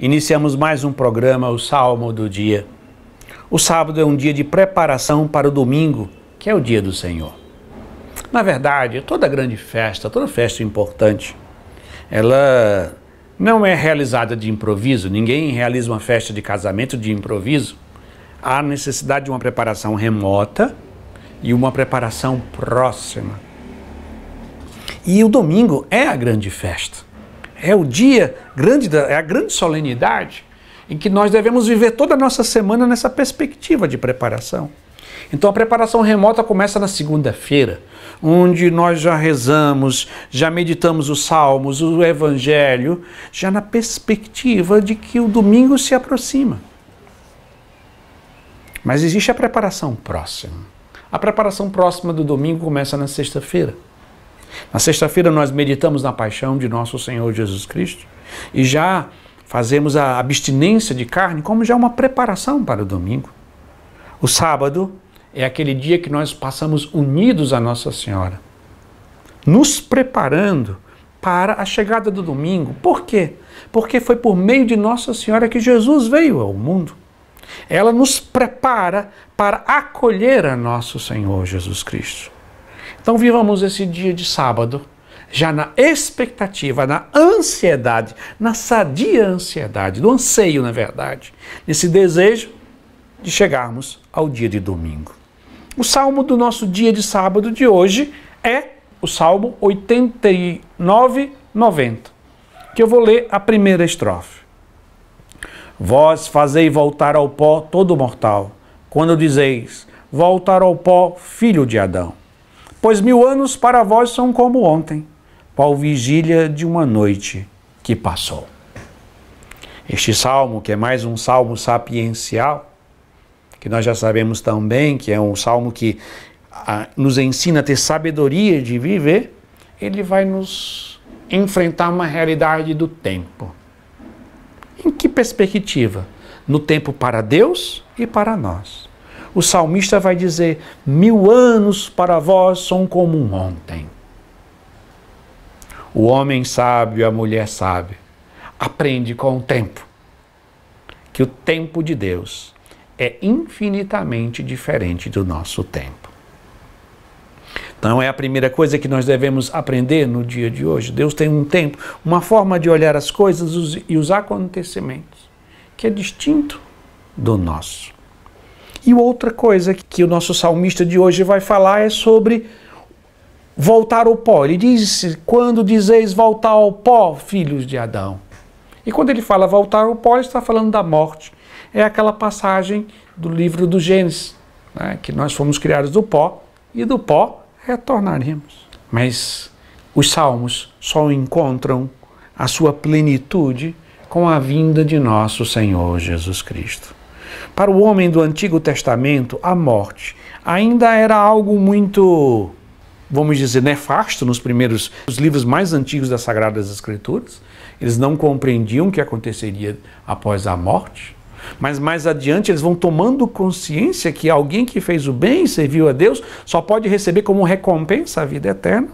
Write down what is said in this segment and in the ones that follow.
Iniciamos mais um programa, o Salmo do Dia. O sábado é um dia de preparação para o domingo, que é o dia do Senhor. Na verdade, é toda grande festa, toda festa importante, ela não é realizada de improviso, ninguém realiza uma festa de casamento de improviso. Há necessidade de uma preparação remota e uma preparação próxima. E o domingo é a grande festa. É o dia grande, é a grande solenidade em que nós devemos viver toda a nossa semana nessa perspectiva de preparação. Então a preparação remota começa na segunda-feira, onde nós já rezamos, já meditamos os salmos, o evangelho, já na perspectiva de que o domingo se aproxima. Mas existe a preparação próxima. A preparação próxima do domingo começa na sexta-feira. Na sexta-feira nós meditamos na paixão de nosso Senhor Jesus Cristo e já fazemos a abstinência de carne como já uma preparação para o domingo. O sábado é aquele dia que nós passamos unidos a Nossa Senhora, nos preparando para a chegada do domingo. Por quê? Porque foi por meio de Nossa Senhora que Jesus veio ao mundo. Ela nos prepara para acolher a nosso Senhor Jesus Cristo. Então vivamos esse dia de sábado, já na expectativa, na ansiedade, na sadia ansiedade, do anseio, na verdade, nesse desejo de chegarmos ao dia de domingo. O salmo do nosso dia de sábado de hoje é o Salmo 89, 90, que eu vou ler a primeira estrofe. Vós fazei voltar ao pó todo mortal, quando dizeis: Voltar ao pó, filho de Adão. Pois mil anos para vós são como ontem, qual vigília de uma noite que passou. Este salmo, que é mais um salmo sapiencial, que nós já sabemos também que é um salmo que ah, nos ensina a ter sabedoria de viver, ele vai nos enfrentar uma realidade do tempo. Em que perspectiva? No tempo para Deus e para nós o salmista vai dizer: Mil anos para vós são como um ontem. O homem sábio, a mulher sábia, aprende com o tempo que o tempo de Deus é infinitamente diferente do nosso tempo. Então, é a primeira coisa que nós devemos aprender no dia de hoje. Deus tem um tempo, uma forma de olhar as coisas e os acontecimentos que é distinto do nosso. E outra coisa que o nosso salmista de hoje vai falar é sobre voltar ao pó. Ele diz: Quando dizeis voltar ao pó, filhos de Adão. E quando ele fala voltar ao pó, ele está falando da morte. É aquela passagem do livro do Gênesis, né, que nós fomos criados do pó e do pó retornaremos. Mas os salmos só encontram a sua plenitude com a vinda de nosso Senhor Jesus Cristo. Para o homem do Antigo Testamento, a morte ainda era algo muito, vamos dizer, nefasto nos primeiros os livros mais antigos das Sagradas Escrituras. Eles não compreendiam o que aconteceria após a morte. Mas mais adiante eles vão tomando consciência que alguém que fez o bem e serviu a Deus só pode receber como recompensa a vida eterna.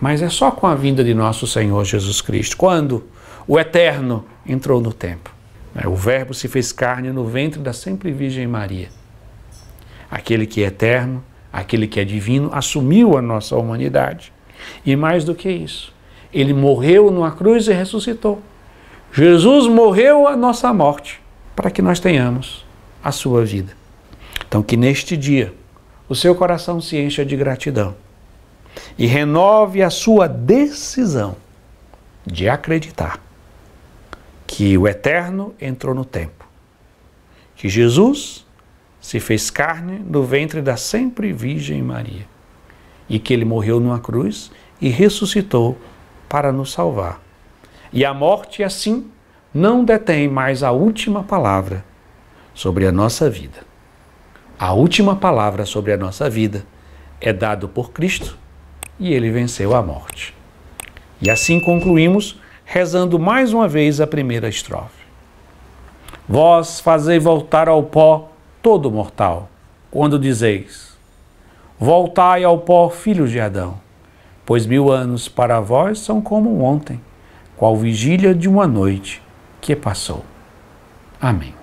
Mas é só com a vinda de nosso Senhor Jesus Cristo, quando o Eterno entrou no tempo. É, o Verbo se fez carne no ventre da sempre Virgem Maria. Aquele que é eterno, aquele que é divino, assumiu a nossa humanidade. E mais do que isso, ele morreu numa cruz e ressuscitou. Jesus morreu a nossa morte para que nós tenhamos a sua vida. Então, que neste dia o seu coração se encha de gratidão e renove a sua decisão de acreditar que o eterno entrou no tempo, que Jesus se fez carne no ventre da sempre Virgem Maria e que ele morreu numa cruz e ressuscitou para nos salvar. E a morte, assim, não detém mais a última palavra sobre a nossa vida. A última palavra sobre a nossa vida é dado por Cristo e ele venceu a morte. E assim concluímos rezando mais uma vez a primeira estrofe. Vós fazei voltar ao pó todo mortal, quando dizeis: Voltai ao pó, filhos de Adão, pois mil anos para vós são como ontem, qual vigília de uma noite que passou. Amém.